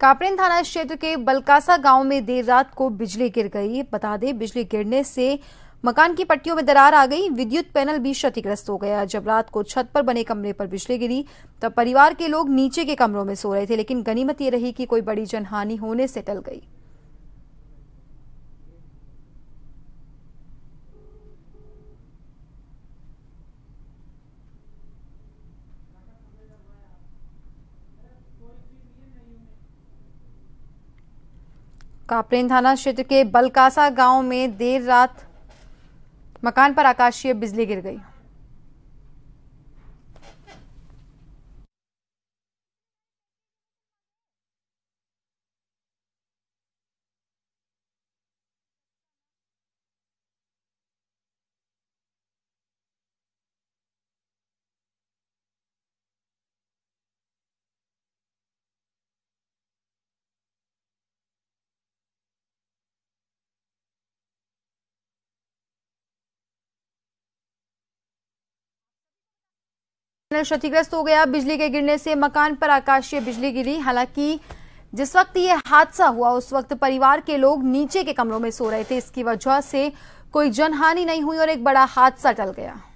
कापरेन थाना क्षेत्र के बलकासा गांव में देर रात को बिजली गिर गई बता दें बिजली गिरने से मकान की पट्टियों में दरार आ गई विद्युत पैनल भी क्षतिग्रस्त हो गया जब रात को छत पर बने कमरे पर बिजली गिरी तब परिवार के लोग नीचे के कमरों में सो रहे थे लेकिन गनीमत ये रही कि कोई बड़ी जनहानि होने से टल गई कापरेन थाना क्षेत्र के बलकासा गांव में देर रात मकान पर आकाशीय बिजली गिर गई पार्टनर क्षतिग्रस्त हो गया बिजली के गिरने से मकान पर आकाशीय बिजली गिरी हालांकि जिस वक्त ये हादसा हुआ उस वक्त परिवार के लोग नीचे के कमरों में सो रहे थे इसकी वजह से कोई जनहानि नहीं हुई और एक बड़ा हादसा टल गया